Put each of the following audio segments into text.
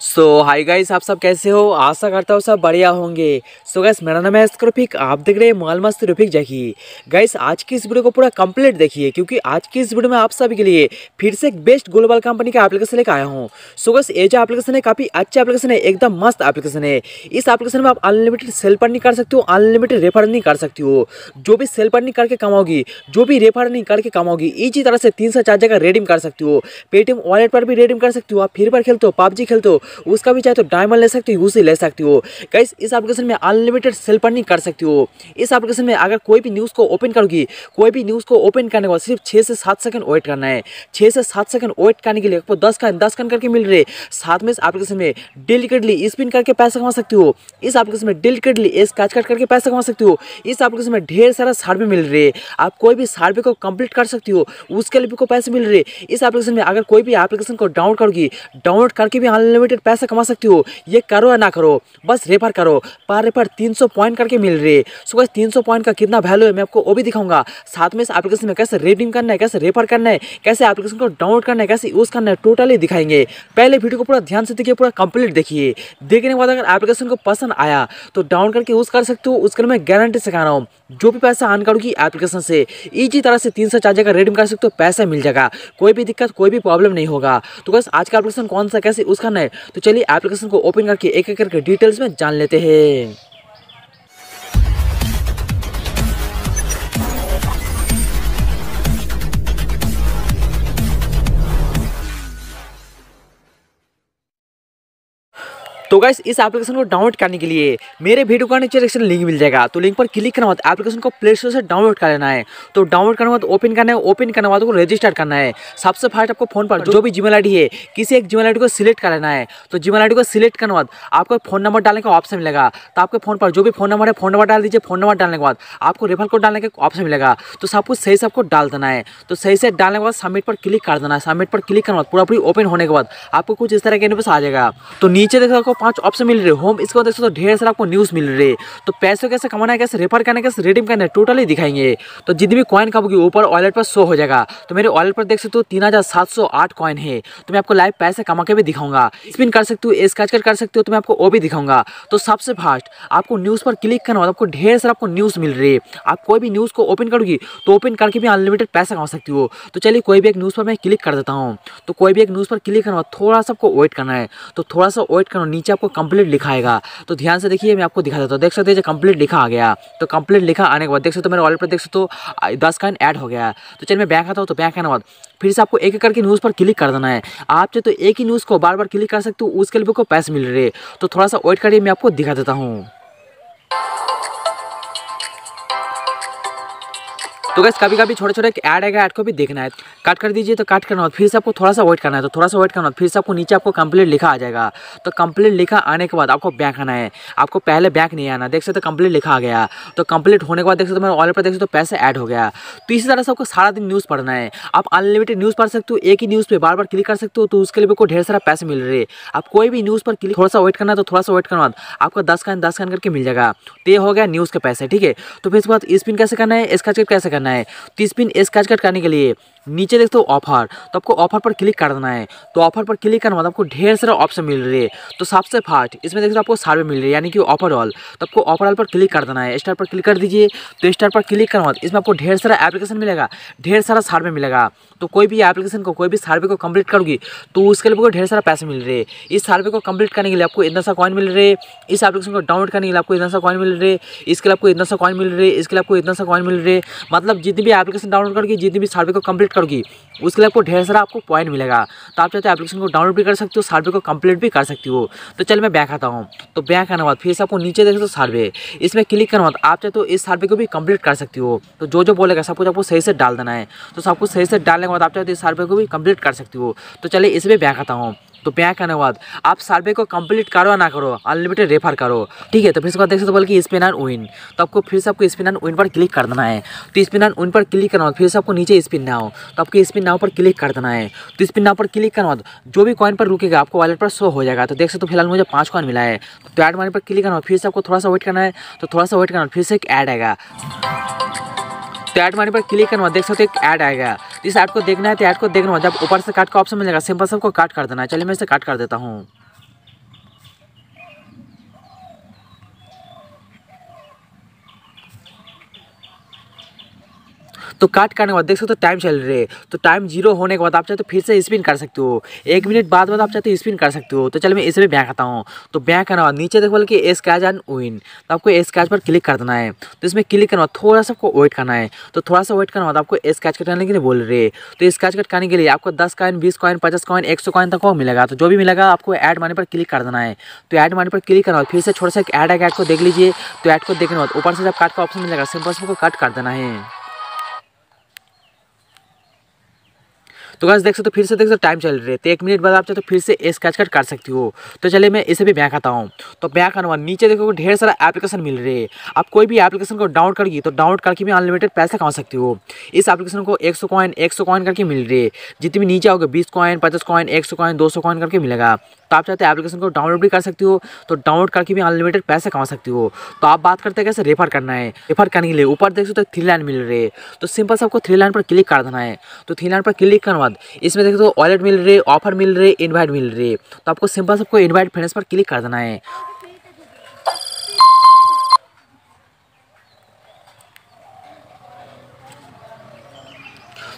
सो high guys आप सब कैसे हो आशा करता हूँ सब बढ़िया होंगे सो so गाइस मेरा नाम है रफिक आप देख रहे हैं मोबाइल मस्त रफिक जकी गाइस आज की इस वीडियो को पूरा कंप्लीट देखिए क्योंकि आज की इस वीडियो में आप सभी के लिए फिर से एक बेस्ट ग्लोबल कंपनी का एप्लीकेशन लेकर आया हूँ सो so गाइस ये जो एप्लीकेशन है काफ़ी अच्छा एप्लीकेशन है एकदम मस्त एप्लीकेशन है इस एप्लीकेशन में आप अनलिमिटेड सेल नहीं कर सकते हो अनलिमिटेड रेफर नहीं कर सकती हो जो भी सेल नहीं करके कमाओगी जो भी रेफर नहीं करके कमाओगी इसी तरह से तीन से चार जगह रेडीम कर सकती हो पेटीएम वॉलेट पर भी रेडीम कर सकती हो आप फिर पर खेलते हो पबजी खेलते हो उसका भी चाहे तो डायमंड ले सकती हो यूसी ले सकती हो कैसे इस एप्लीकेशन में अनलिमिटेड सेल अर्निंग कर सकती हो इस एप्लीकेशन में अगर कोई भी न्यूज़ को ओपन करोगी कोई भी न्यूज़ को ओपन करने के बाद सिर्फ छः से सात सेकंड वेट करना है छः से सात सेकंड वेट करने के लिए आपको दस का दस कन करके मिल रहे साथ में इस एप्लीकेशन में डेलिकेटली स्पिन करके पैसा कमा सकती हो इस एप्लीकेशन में डेलिकेटली एस कैच कट करके पैसा कमा सकती हो इस एप्लीकेशन में ढेर सारा सर्वे मिल रहे आप कोई भी सर्वे को कंप्लीट कर सकती हो उसके लिए भी को पैसे मिल रहे इस एप्लीकेशन में अगर कोई भी एप्लीकेशन को डाउनलोड करोगी डाउनलोड करके भी अनलिमिटेड में पैसा कमा सकती हो ये करो या ना करो बस रेफर करो पर रेफर तीन सौ पॉइंट करके मिल रही सो बस तीन सौ पॉइंट का कितना वैल्यू है मैं आपको वो भी दिखाऊंगा साथ में इस एप्लीकेशन में कैसे रेडिंग करना है कैसे रेफर करना है कैसे एप्लीकेशन को डाउनलोड करना है कैसे यूज़ करना है टोटली दिखाएंगे पहले वीडियो को पूरा ध्यान से देखिए पूरा कंप्लीट देखिए देखने के बाद अगर एप्लीकेशन को पसंद आया तो डाउन करके यूज़ कर सकते हो उसके लिए मैं गारंटी सिखा रहा हूँ जो भी पैसा आन करूँगी एप्लीकेशन से इजी तरह से तीन सौ चार जगह रेडिंग कर सकते हो पैसा मिल जाएगा कोई भी दिक्कत कोई भी प्रॉब्लम नहीं होगा तो बस आज का एप्लीकेशन कौन सा कैसे उसका नहीं तो चलिए एप्लीकेशन को ओपन करके एक एक करके डिटेल्स में जान लेते हैं तो गाइस इस एप्लीकेशन को डाउनलोड करने के लिए मेरे वीडियो का नीचे लिंक मिल जाएगा तो लिंक पर क्लिक करना एप्लीकेशन को प्ले स्टोर से डाउनलोड कर लेना है तो डाउनलोड करने बाद ओपन करना है ओपन करने बाद रजिस्टर करना है सबसे फास्ट आपको फोन पर जो भी जीमेल आई है किसी एक जीमेल आई को सिलेक्ट कर लेना है तो जीमेल आई को सिलेक्ट करने बाद आपको फोन नंबर डालने का ऑप्शन मिलेगा तो आपके फोन पर जो भी फोन नंबर है फोन नंबर डाल दीजिए फोन नंबर डालने के बाद आपको रेफर कोड डालने का ऑप्शन मिलेगा तो सब कुछ सही से आपको डाल देना है तो सही से डालने के बाद सबमिट पर क्लिक कर देना है सबमिट पर क्लिक करने बाद पूरा पूरी ओपन होने के बाद आपको कुछ इस तरह के इनपेस आ जाएगा तो नीचे देखो आपको पांच ऑप्शन मिल रहे होम इसके बाद तो ढेर सारा आपको न्यूज़ मिल रही है तो पैसे कैसे कमाना है कैसे रेफर करना है कैसे रेडीम करना है टोटली दिखाएंगे तो जितनी भी कॉइन का ऊपर वॉलेट पर शो हो जाएगा तो मेरे वॉलेट पर देख सकते हो तीन हज़ार सात सौ आठ कॉइन है तो मैं आपको लाइव पैसे कमा के भी दिखाऊंगा स्पिन कर सकती हूँ स्क्रैच कर सकती हो तो मैं आपको वो भी दिखाऊंगा तो सबसे फास्ट आपको न्यूज़ पर क्लिक करना होगा आपको ढेर सारा आपको न्यूज़ मिल रही है आप कोई भी न्यूज़ को ओपन करोगी तो ओपन करके भी अनलिमिटेड पैसा कमा सकती हो तो चलिए कोई भी एक न्यूज़ पर मैं क्लिक कर देता हूँ तो कोई भी एक न्यूज़ पर क्लिक करना थोड़ा सा आपको वेट करना है तो थोड़ा सा वेट करो नीचे नीचे आपको कंप्लीट लिखाएगा तो ध्यान से देखिए मैं आपको दिखा देता हूँ तो देख सकते हैं कंप्लीट लिखा आ गया तो कंप्लीट लिखा आने के बाद देख सकते हो मेरे वॉलेट पर देख सकते हो दस काइन ऐड हो गया तो चलिए मैं बैंक आता हूँ तो बैंक आने के बाद फिर से आपको एक एक करके न्यूज़ पर क्लिक कर देना है आप चाहे तो एक ही न्यूज़ को बार बार क्लिक कर सकते हो उसके लिए भी को पैसे मिल रहे तो थोड़ा सा वेट करिए मैं आपको दिखा देता हूँ तो गैस कभी कभी छोटे छोटे ऐड आएगा ऐड को भी देखना है काट कर दीजिए तो काट करना होता फिर से आपको थोड़ा सा वेट करना है तो थोड़ा सा वेट करना होता फिर से आपको नीचे आपको कंप्लीट लिखा आ जाएगा तो कंप्लीट लिखा आने के बाद आपको बैक आना है आपको पहले बैंक नहीं आना देख सकते कंप्लीट लिखा आ गया तो कंप्लीट होने के बाद देख सकते मेरे वॉलेट पर देख सकते तो पैसे ऐड हो गया तो इसी तरह से आपको सारा दिन न्यूज़ पढ़ना है आप अनलिमिटेड न्यूज़ पढ़ सकते हो एक ही न्यूज़ पर बार बार क्लिक कर सकते हो तो उसके लिए आपको ढेर सारा पैसे मिल रहे आप कोई भी न्यूज़ पर क्लिक थोड़ा सा वेट करना है तो थोड़ा सा वेट करना आपको दस कान दस कान करके मिल जाएगा तो ये हो गया न्यूज़ के पैसे ठीक है तो फिर इसके बाद स्पिन कैसे करना है इसका कैसे करना है करना है तो स्पिन एस कैच कट करने के लिए नीचे देखते हो ऑफर तो आपको ऑफर पर क्लिक कर देना है तो ऑफर पर क्लिक करने मतलब आपको ढेर सारा ऑप्शन मिल रही है तो सबसे फास्ट इसमें देखते हो आपको सर्वे मिल रही है यानी कि ऑफर ऑल तो आपको ऑफर ऑल पर क्लिक कर देना है स्टार पर क्लिक कर दीजिए तो स्टार पर क्लिक करने मतलब इसमें आपको ढेर सारा एप्लीकेशन मिलेगा ढेर सारा सर्वे मिलेगा तो कोई भी एप्लीकेशन को कोई भी सर्वे को कम्प्लीट करूँगी तो उसके लिए आपको ढेर सारा पैसे मिल रहे इस सर्वे को कम्प्लीट करने के लिए आपको इतना सा कॉइन मिल रहे इस एप्लीकेशन को डाउनलोड करने के लिए आपको इतना सा कॉइन मिल रहे इसके लिए आपको इतना सा कॉइन मिल रहे इसके लिए आपको इतना सा कॉइन मिल रहे मतलब जितनी भी एप्लीकेशन डाउनलोड करोगी जितनी भी सर्वे को कम्प्लीट करोगी उसके लिए आपको ढेर सारा आपको पॉइंट मिलेगा तो आप चाहते हो एप्लीकेशन को डाउनलोड भी कर सकते हो सर्वे को कंप्लीट भी कर सकती हो तो चल मैं बैक आता हूँ तो बैक आने बाद फिर से आपको नीचे देख हो सर्वे इसमें क्लिक करने बाद आप चाहते हो इस सर्वे को भी कंप्लीट कर सकती हो तो जो जो बोलेगा सब कुछ आपको सही से डाल देना है तो सब कुछ सही से डालने के बाद आप चाहते हो इस सर्वे को भी कंप्लीट कर सकती हो तो चलिए इसमें बैक आता हूँ तो प्या करने के बाद आप सर्वे को कंप्लीट करो ना करो अनलिमिटेड रेफर करो ठीक है तो फिर उसके बाद देख सकते हो तो कि उन विन तो आपको फिर से आपको स्पिनर उन विन पर क्लिक कर देना है तो स्पिनर उन विन पर क्लिक करना फिर से आपको नीचे स्पिन नाव तो आपको स्पिन नाव पर क्लिक कर देना है तो स्पिन नाव पर क्लिक करना जो भी कॉइन पर रुकेगा आपको वॉलेट पर शो हो जाएगा तो देख सकते हो तो फिलहाल मुझे पाँच कॉइन मिला है तो ऐड मनी पर क्लिक करना फिर से आपको थोड़ा सा वेट करना है तो थोड़ा सा वेट करना फिर से एक ऐड आएगा तो ऐड मारने पर क्लिक करना देख सकते हो एक ऐड आएगा इस ऐड को देखना है तो ऐड को देखना जब ऊपर से काट का ऑप्शन मिलेगा सिंपल सबको काट कर देना है चलिए मैं इसे काट कर देता हूँ तो काट करने के बाद देख सकते हो टाइम तो चल रहे तो टाइम जीरो होने के बाद आप चाहे तो फिर से स्पिन कर सकते हो एक मिनट बाद तो आप चाहे तो स्पिन कर सकते हो तो चल मैं इसे भी बैंक आता हूँ तो बैंक करने बाद नीचे देखो बल्कि एस कैच एंड विन तो आपको एस कैच पर क्लिक कर देना है तो इसमें क्लिक करना थोड़ा सा आपको वेट करना है तो थोड़ा सा वेट करना होता आपको एस कैच कटाने के लिए बोल रहे तो एस कैच करने के लिए आपको दस कॉइन बीस कॉइन पचास कॉइन एक सौ कॉइन तक मिलेगा तो जो भी मिलेगा आपको एड मानी पर क्लिक कर देना है तो एड मानी पर क्लिक करना फिर से छोटा सा एड है को देख लीजिए तो ऐड को देखने बाद ऊपर से जब काट का ऑप्शन मिलेगा सिंपल से आपको कट कर देना है तो गाइस देख सकते हो फिर से देख सकते हो टाइम चल रही है तो एक मिनट बाद आप चाहते फिर से स्क्रैच कट कर सकती हो तो चलिए मैं इसे भी बैक आता हूँ तो बैक आने वाला नीचे देखो ढेर सारा एप्लीकेशन मिल रही है आप कोई भी एप्लीकेशन को डाउनलोड करगी तो डाउनलोड करके भी अनलिमिटेड पैसा कमा सकती हो इस एप्लीकेशन को एक सौ कॉइन एक सौ कॉइन करके मिल रही है जितनी भी नीचे आओगे बीस कॉइन पचास कॉइन एक सौ कॉइन दो सौ कॉइन करके मिलेगा तो आप चाहते हैं एप्लीकेशन को डाउनलोड भी कर सकती हो तो डाउनलोड करके भी अनलिमिटेड पैसे कमा सकती हो तो आप बात करते हैं कैसे रेफर करना है रेफर करने के लिए ऊपर देख सकते हो थ्री लाइन मिल रही है तो सिंपल से आपको थ्री लाइन पर क्लिक कर देना है तो थ्री लाइन पर क्लिक करने बाद इसमें देख सकते हो वॉलेट मिल रही ऑफर मिल रही इन्वाइट मिल रही है तो आपको सिंपल सबको इन्वाइट फ्रेंड्स पर क्लिक कर देना है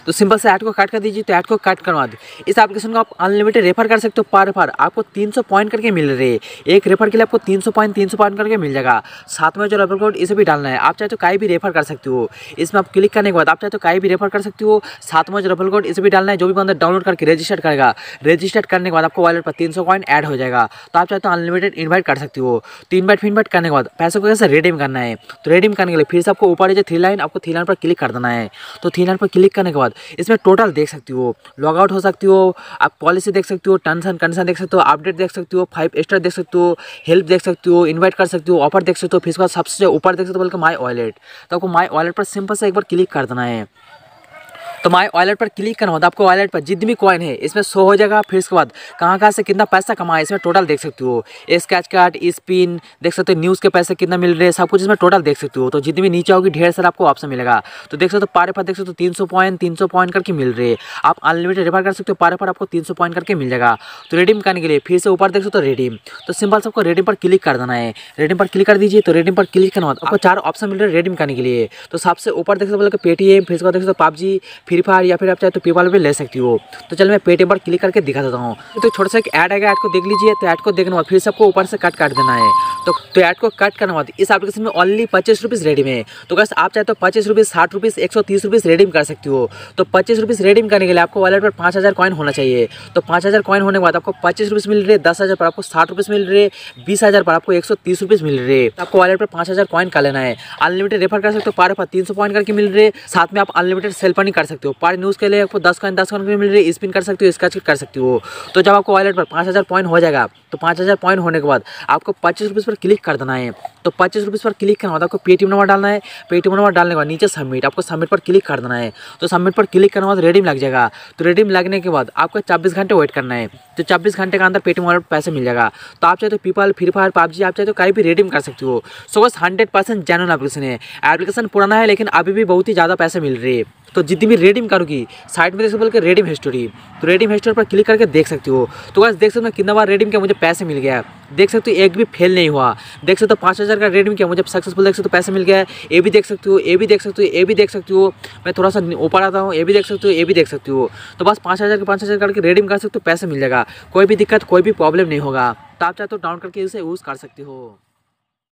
तो सिंपल से ऐड को काट कर दीजिए तो ऐड को काट करवा दीजिए इस एप्लीकेशन को आप अनलिमिटेड रेफर कर सकते हो पर रेफर आपको तीन सौ पॉइंट करके मिल रहे एक रेफर के लिए आपको तीन सौ पॉइंट तीन सौ पॉइंट करके मिल जाएगा साथ में जो रेफर कोड इसे भी डालना है आप चाहे तो कहीं भी रेफर कर सकते हो इसमें आप क्लिक करने के बाद आप चाहे तो कहीं भी रेफर कर सकते हो साथ में जो रेफर कोड इसे भी डालना है जो भी बंदा डाउनलोड करके रजिस्टर करेगा रजिस्टर करने के बाद आपको वॉलेट पर तीन सौ पॉइंट ऐड हो जाएगा तो आप चाहे तो अनलिमिटेड इन्वाइट कर सकते हो तो इन्वाइट फिनवाइट करने के बाद पैसे को कैसे रिडीम करना है तो रिडीम करने के लिए फिर से आपको ऊपर थ्री लाइन आपको थ्री लाइन पर क्लिक कर देना है तो थ्री लाइन पर क्लिक करने के बाद बाद इसमें टोटल देख सकती हो लॉग आउट हो सकती हो आप पॉलिसी देख सकती हो टर्म्स एंड कंडीशन देख सकते हो अपडेट देख सकती हो फाइव स्टार देख सकते हो हेल्प देख सकती हो इन्वाइट कर सकती हो ऑफर देख सकते हो फिर उसके बाद सबसे ऊपर देख सकते हो बल्कि माई वॉलेट तो आपको माई वॉलेट पर सिंपल से एक बार क्लिक कर देना है तो माय वॉलेट पर क्लिक करना होता है आपको वॉलेट पर जितनी भी कॉइन है इसमें शो हो जाएगा फिर उसके बाद कहाँ कहाँ से कितना पैसा कमाया इसमें टोटल देख सकते हो स्क्रैच कार्ड स्पिन देख सकते हो न्यूज़ के पैसे कितना मिल रहे हैं सब कुछ इसमें टोटल देख सकते हो तो जितनी भी नीचे होगी ढेर सारा आपको ऑप्शन मिलेगा तो देख सकते हो पारे पर देख सकते हो तीन सौ पॉइंट तीन सौ पॉइंट करके मिल रहे आप अनलिमिटेड रेफर कर सकते हो पारे पर आपको तीन सौ पॉइंट करके मिल जाएगा तो रिडीम करने के लिए फिर से ऊपर देख सकते हो रिडीम तो सिंपल सबको रिडीम पर क्लिक कर देना है रिडीम पर क्लिक कर दीजिए तो रिडीम पर क्लिक करना आपको चार ऑप्शन मिल रहे हैं रिडीम करने के लिए तो सबसे ऊपर देख सकते हो पेटीएम फिर उसके बाद देख सकते हो पबजी फ्री फायर या फिर आप चाहे तो पेपाल पर ले सकती हो तो चल मैं पेटीएम पर क्लिक करके दिखा देता हूँ तो छोटा सा एक ऐड आएगा ऐड को देख लीजिए तो ऐड को देखने बाद फिर सबको ऊपर से कट काट देना है तो तो ऐड को कट करने बाद इस एप्लीकेशन में ओनली पच्चीस रुपीज़ रेडीम है तो कैसे आप चाहे तो पच्चीस रुपीज़ साठ रुपीज़ एक सौ तीस रुपीज़ रेडीम कर सकती हो तो पच्चीस रुपीज़ रेडीम करने के लिए आपको वॉलेट पर पाँच हज़ार कॉइन होना चाहिए तो पाँच हज़ार कॉइन होने के बाद आपको पच्चीस रुपीज़ मिल रहे दस हज़ार पर आपको साठ रुपीज़ मिल रहे बीस हज़ार पर आपको एक सौ तीस रुपीज़ मिल रहे तो आपको वॉलेट पर पाँच हज़ार कॉइन का लेना है अनलिमिटेड रेफर कर सकते हो पार पर तीन सौ पॉइंट करके मिल रहे साथ में आप अनलिमिटेड सेल पर नहीं कर सकते सकते हो पर न्यूज़ के लिए आपको दस कॉइन दस कॉइन भी मिल रही है स्पिन कर सकते हो स्क्रच कर सकते हो तो जब आपको वॉलेट पर पाँच हज़ार पॉइंट हो जाएगा तो पाँच हज़ार पॉइंट होने के बाद आपको पच्चीस रुपीज़ पर क्लिक कर देना है तो पच्चीस रुपीज़ पर क्लिक करना होता है आपको पेटीएम नंबर डालना है पेटीएम नंबर डालने के बाद नीचे सबमिट आपको सबमिट पर क्लिक कर देना है तो सबमिट पर क्लिक करने के बाद रेडीम लग जाएगा तो रेडीम लगने के बाद आपको चौबीस घंटे वेट करना है तो चौबीस घंटे के अंदर पेटीएम वॉलेट पैसे मिल जाएगा तो आप चाहे तो पीपल फ्री फायर पबजी आप चाहे तो कहीं भी रेडीम कर सकते हो सो बस हंड्रेड परसेंट जेनुअन एप्लीकेशन है एप्लीकेशन पुराना है लेकिन अभी भी बहुत ही ज़्यादा पैसे मिल रही है तो जितनी भी रेडीम करूँगी की साइड में देख सकते हो रेडिम हिस्टोरी तो रेडिम हिस्टोरी पर क्लिक करके देख सकती हो तो बस देख सकते हो कितना बार रेडीम क्या मुझे पैसे मिल गया देख सकते हो एक भी फेल नहीं हुआ देख सकते हो पाँच हज़ार का रेडिम क्या मुझे सक्सेसफुल देख सकते हो पैसे मिल गया ये भी देख सकते हो ये भी देख सकते हो ये भी देख सकते हो मैं थोड़ा सा ऊपर आता हूँ ये भी देख सकते हो ये भी देख सकती हो तो बस पाँच हज़ार के पाँच हज़ार करके रेडीम कर सकते हो पैसे मिल जाएगा कोई भी दिक्कत कोई भी प्रॉब्लम नहीं होगा तो आप चाहते तो डाउन करके उसे यूज़ कर सकते हो